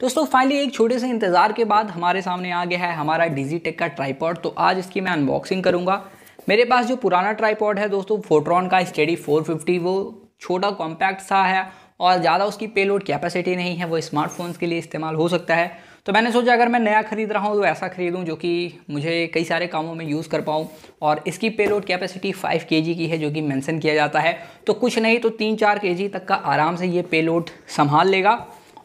दोस्तों फाइनली एक छोटे से इंतज़ार के बाद हमारे सामने आ गया है हमारा डिजीटेक का ट्राईपॉड तो आज इसकी मैं अनबॉक्सिंग करूँगा मेरे पास जो पुराना ट्राईपॉड है दोस्तों फोट्रॉन का स्टेडी 450 वो छोटा कॉम्पैक्ट सा है और ज़्यादा उसकी पेलोड कैपेसिटी नहीं है वो स्मार्टफोन्स के लिए इस्तेमाल हो सकता है तो मैंने सोचा अगर मैं नया खरीद रहा हूँ तो ऐसा खरीदूँ जो कि मुझे कई सारे कामों में यूज़ कर पाऊँ और इसकी पेलोड कैपेसिटी 5 के की है जो कि मेंशन किया जाता है तो कुछ नहीं तो तीन चार के तक का आराम से ये पेलोड संभाल लेगा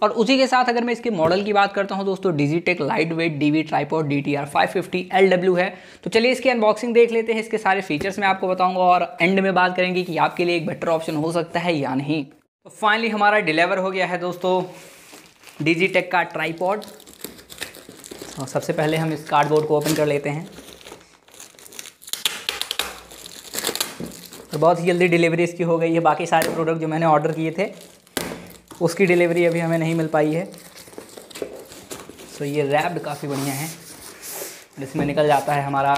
और उसी के साथ अगर मैं इसके मॉडल की बात करता हूँ दोस्तों Digitek light weight D V tripod D T R five fifty L W है तो चलिए इसकी अनबॉक्सिंग देख लेते हैं इसके सारे फीचर्स मैं आपको बताऊंगा और एंड में बात करेंगे कि आपके लिए एक बेटर ऑप्शन हो सकता है या नहीं तो फाइनली हमारा डिलीवर हो गया है दोस्तों डिजीटेक का ट्राईपॉड और सबसे पहले हम इस कार्डबोर्ड को ओपन कर लेते हैं और बहुत ही जल्दी डिलीवरी इसकी हो गई है बाकी सारे प्रोडक्ट जो मैंने ऑर्डर किए थे उसकी डिलीवरी अभी हमें नहीं मिल पाई है सो तो ये रैप्ड काफ़ी बढ़िया है इसमें निकल जाता है हमारा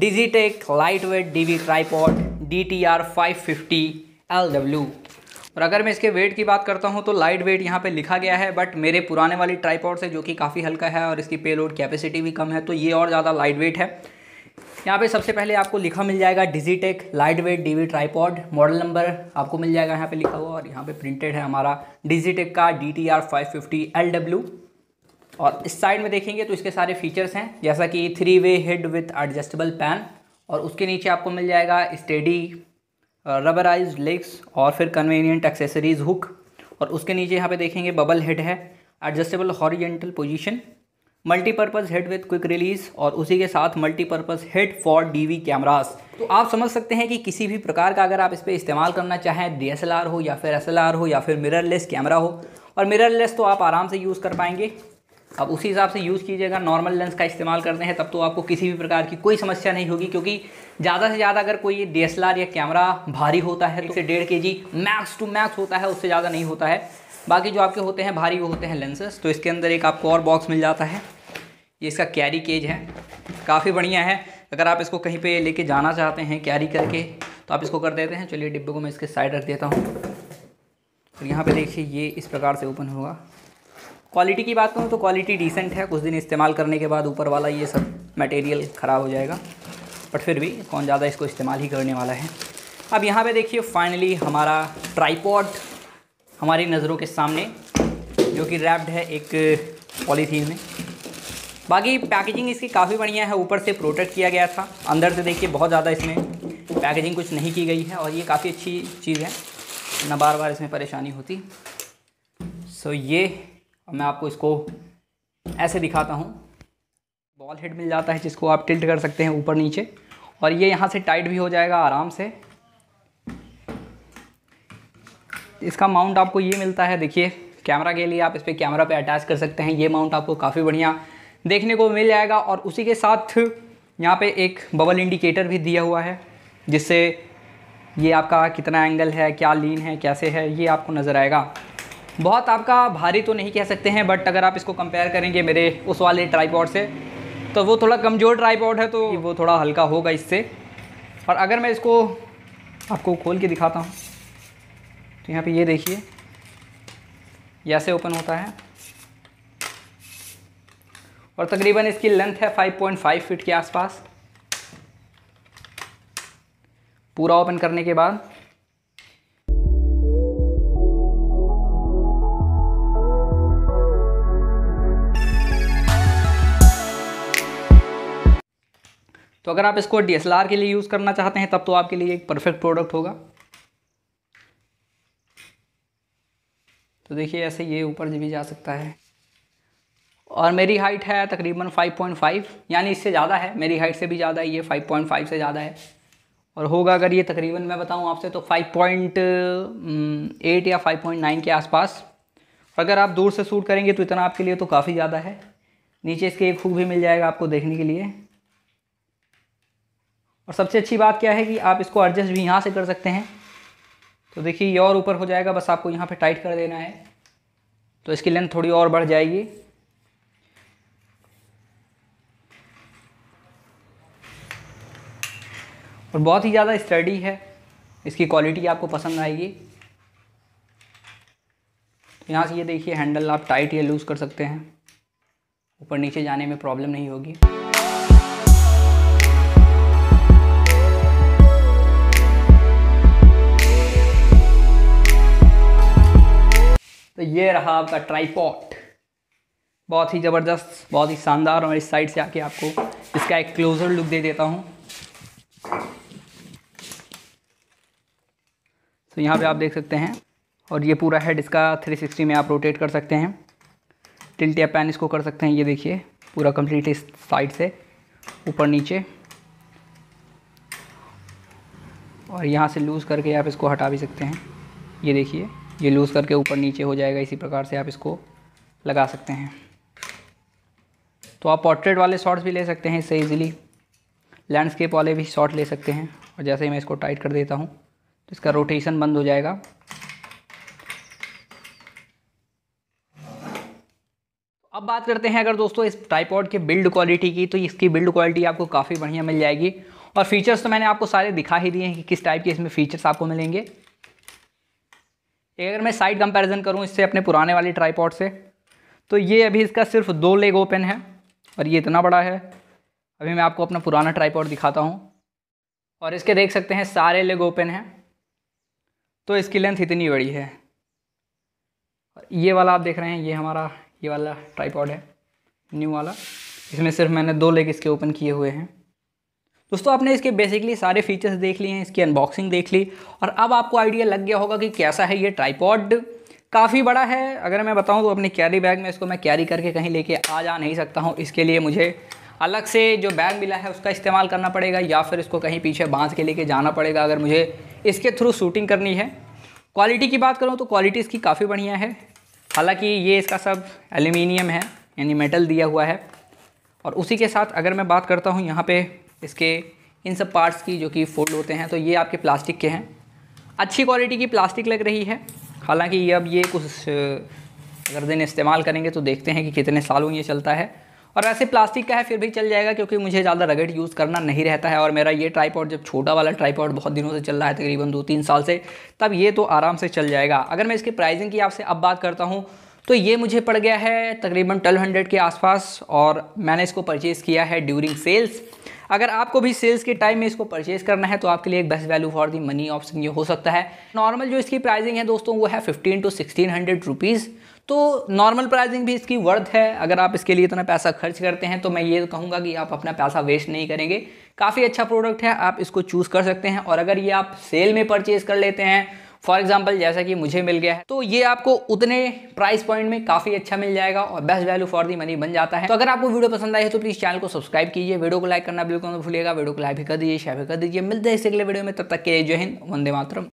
tech light weight D V tripod D T R five fifty L W और अगर मैं इसके वेट की बात करता हूँ तो लाइट वेट यहाँ पे लिखा गया है बट मेरे पुराने वाली ट्राईपॉड से जो कि काफ़ी हल्का है और इसकी पेलोड कैपेसिटी भी कम है तो ये और ज़्यादा लाइट वेट है यहाँ पे सबसे पहले आपको लिखा मिल जाएगा Digitek light weight V tripod model number आपको मिल जाएगा यहाँ पे लिखा हुआ और यहाँ पे प्रिंटेड है हमारा डिजीटेक का D T R five fifty L W और इस साइड में देखेंगे तो इसके सारे फीचर्स हैं जैसा कि three way head with adjustable pan और उसके नीचे आपको मिल जाएगा स्टेडी रबराइज लेग्स और फिर कन्वीनियंट एक्सेसरीज हुक और उसके नीचे यहाँ पे देखेंगे बबल हेड है adjustable horizontal position multipurpose head with quick release और उसी के साथ multipurpose head for DV cameras तो आप समझ सकते हैं कि किसी भी प्रकार का अगर आप इस पर इस्तेमाल करना चाहें डीएसएलआर हो या फिर एसएलआर हो या फिर मिररलेस कैमरा हो और मिररलेस तो आप आराम से यूज़ कर पाएंगे अब उसी हिसाब से यूज़ कीजिएगा नॉर्मल लेंस का इस्तेमाल करते हैं तब तो आपको किसी भी प्रकार की कोई समस्या नहीं होगी क्योंकि ज़्यादा से ज़्यादा अगर कोई डी या कैमरा भारी होता है तो डेढ़ के जी मैक्स टू मैक्स होता है उससे ज़्यादा नहीं होता है बाकी जो आपके होते हैं भारी वो होते हैं लेंसेस तो इसके अंदर एक आपको और बॉक्स मिल जाता है ये इसका कैरी केज है काफ़ी बढ़िया है अगर आप इसको कहीं पे लेके जाना चाहते हैं कैरी करके तो आप इसको कर देते हैं चलिए डिब्बे को मैं इसके साइड रख देता हूँ और यहाँ पे देखिए ये इस प्रकार से ओपन होगा क्वालिटी की बात करूँ तो क्वालिटी डिसेंट है कुछ दिन इस्तेमाल करने के बाद ऊपर वाला ये सब मटेरियल ख़राब हो जाएगा बट फिर भी कौन ज़्यादा इसको इस्तेमाल ही करने वाला है अब यहाँ पर देखिए फाइनली हमारा ट्राईपॉड हमारी नज़रों के सामने जो कि रैप्ड है एक पॉलीथीन में बाकी पैकेजिंग इसकी काफ़ी बढ़िया है ऊपर से प्रोटेक्ट किया गया था अंदर से देखिए बहुत ज़्यादा इसमें पैकेजिंग कुछ नहीं की गई है और ये काफ़ी अच्छी चीज़ है ना बार बार इसमें परेशानी होती सो ये मैं आपको इसको ऐसे दिखाता हूँ बॉल हेड मिल जाता है जिसको आप टिल्ट कर सकते हैं ऊपर नीचे और ये यहाँ से टाइट भी हो जाएगा आराम से इसका माउंट आपको ये मिलता है देखिए कैमरा के लिए आप इस पर कैमरा पे अटैच कर सकते हैं ये माउंट आपको काफ़ी बढ़िया देखने को मिल जाएगा और उसी के साथ यहाँ पे एक बबल इंडिकेटर भी दिया हुआ है जिससे ये आपका कितना एंगल है क्या लीन है कैसे है ये आपको नज़र आएगा बहुत आपका भारी तो नहीं कह सकते हैं बट अगर आप इसको कंपेयर करेंगे मेरे उस वाले ट्राईपॉड से तो वो थोड़ा कमज़ोर ट्राईपॉड है तो वो थोड़ा हल्का होगा इससे और अगर मैं इसको आपको खोल के दिखाता हूँ तो यहाँ पर ये देखिए ऐसे ओपन होता है और तकरीबन इसकी लेंथ है 5.5 फीट के आसपास पूरा ओपन करने के बाद तो अगर आप इसको डी के लिए यूज़ करना चाहते हैं तब तो आपके लिए एक परफेक्ट प्रोडक्ट होगा तो देखिए ऐसे ये ऊपर भी जा सकता है और मेरी हाइट है तकरीबन 5.5 यानी इससे ज़्यादा है मेरी हाइट से भी ज़्यादा है ये 5.5 से ज़्यादा है और होगा अगर ये तकरीबन मैं बताऊँ आपसे तो 5.8 हम्म, या 5.9 के आसपास और अगर आप दूर से सूट करेंगे तो इतना आपके लिए तो काफ़ी ज़्यादा है नीचे इसके एक फूक भी मिल जाएगा आपको देखने के लिए और सबसे अच्छी बात क्या है कि आप इसको एडजस्ट भी यहाँ से कर सकते हैं तो देखिए ये और ऊपर हो जाएगा बस आपको यहाँ पे टाइट कर देना है तो इसकी लेंथ थोड़ी और बढ़ जाएगी और बहुत ही ज़्यादा स्टडी है इसकी क्वालिटी आपको पसंद आएगी तो यहाँ से ये देखिए हैंडल आप टाइट या लूज़ कर सकते हैं ऊपर नीचे जाने में प्रॉब्लम नहीं होगी तो ये रहा आपका ट्राईपॉट बहुत ही ज़बरदस्त बहुत ही शानदार और इस साइड से आके आपको इसका एक क्लोज़र लुक दे देता हूँ सो तो यहाँ पे आप देख सकते हैं और ये पूरा हेड इसका 360 में आप रोटेट कर सकते हैं टिल्ट या पैन इसको कर सकते हैं ये देखिए पूरा कम्प्लीट इस साइड से ऊपर नीचे और यहाँ से लूज़ करके आप इसको हटा भी सकते हैं ये देखिए ये लूज़ करके ऊपर नीचे हो जाएगा इसी प्रकार से आप इसको लगा सकते हैं तो आप पोर्ट्रेट वाले शॉट्स भी ले सकते हैं इससे ईजिली लैंडस्केप वाले भी शॉट ले सकते हैं और जैसे ही मैं इसको टाइट कर देता हूँ तो इसका रोटेशन बंद हो जाएगा अब बात करते हैं अगर दोस्तों इस ट्राईपॉड के बिल्ड क्वालिटी की तो इसकी बिल्ड क्वालिटी आपको काफ़ी बढ़िया मिल जाएगी और फीचर्स तो मैंने आपको सारे दिखा ही दिए हैं कि किस टाइप के इसमें फ़ीचर्स आपको मिलेंगे अगर मैं साइड कंपैरिजन करूं इससे अपने पुराने वाले ट्राईपॉड से तो ये अभी इसका सिर्फ दो लेग ओपन है और ये इतना बड़ा है अभी मैं आपको अपना पुराना ट्राईपॉड दिखाता हूँ और इसके देख सकते हैं सारे लेग ओपन हैं तो इसकी लेंथ इतनी बड़ी है ये वाला आप देख रहे हैं ये हमारा ये वाला ट्राईपॉड है न्यू वाला इसमें सिर्फ मैंने दो लेग इसके ओपन किए हुए हैं दोस्तों आपने इसके बेसिकली सारे फीचर्स देख लिए हैं इसकी अनबॉक्सिंग देख ली और अब आपको आइडिया लग गया होगा कि कैसा है ये ट्राईपॉड काफ़ी बड़ा है अगर मैं बताऊं तो अपने कैरी बैग में इसको मैं कैरी करके कहीं लेके आ जा नहीं सकता हूं इसके लिए मुझे अलग से जो बैग मिला है उसका इस्तेमाल करना पड़ेगा या फिर इसको कहीं पीछे बांध के लेके जाना पड़ेगा अगर मुझे इसके थ्रू शूटिंग करनी है क्वालिटी की बात करूँ तो क्वालिटी इसकी काफ़ी बढ़िया है हालांकि ये इसका सब एल्यूमिनियम है यानी मेटल दिया हुआ है और उसी के साथ अगर मैं बात करता हूँ यहाँ पे इसके इन सब पार्ट्स की जो कि फोल्ड होते हैं तो ये आपके प्लास्टिक के हैं अच्छी क्वालिटी की प्लास्टिक लग रही है हालांकि ये अब ये कुछ अगर दिन इस्तेमाल करेंगे तो देखते हैं कि कितने सालों ये चलता है और वैसे प्लास्टिक का है फिर भी चल जाएगा क्योंकि मुझे ज़्यादा रगड़ यूज़ करना नहीं रहता है और मेरा ये ट्राईपॉड जब छोटा वाला ट्राईपॉड बहुत दिनों से चल रहा है तकरीबन दो तीन साल से तब ये तो आराम से चल जाएगा अगर मैं इसके प्राइजिंग की आपसे अब बात करता हूँ तो ये मुझे पड़ गया है तकरीबन ट्वेल्व हंड्रेड के आसपास और मैंने इसको परचेज़ किया है ड्यूरिंग सेल्स अगर आपको भी सेल्स के टाइम में इसको परचेज करना है तो आपके लिए एक best value for the money option ये हो सकता है नॉर्मल जो इसकी प्राइसिंग है दोस्तों वो है fifteen to sixteen hundred rupees तो नॉर्मल प्राइसिंग भी इसकी वर्थ है अगर आप इसके लिए इतना पैसा खर्च करते हैं तो मैं ये कहूँगा कि आप अपना पैसा वेस्ट नहीं करेंगे काफ़ी अच्छा प्रोडक्ट है आप इसको चूज़ कर सकते हैं और अगर ये आप सेल में परचेज़ कर लेते हैं फॉर एग्जाम्पल जैसा कि मुझे मिल गया है तो ये आपको उतने प्राइस पॉइंट में काफी अच्छा मिल जाएगा और best value for the money बन जाता है तो अगर आपको वीडियो पसंद आई है तो प्लीज चैनल को सब्सक्राइब कीजिए वीडियो को लाइक करना बिल्कुल ना भूलिएगा वीडियो को लाइक भी कर दीजिए शेयर भी कर दीजिए मिलते हैं इसके अगले वीडियो में तब तक के जय हिंद वंदे मातरम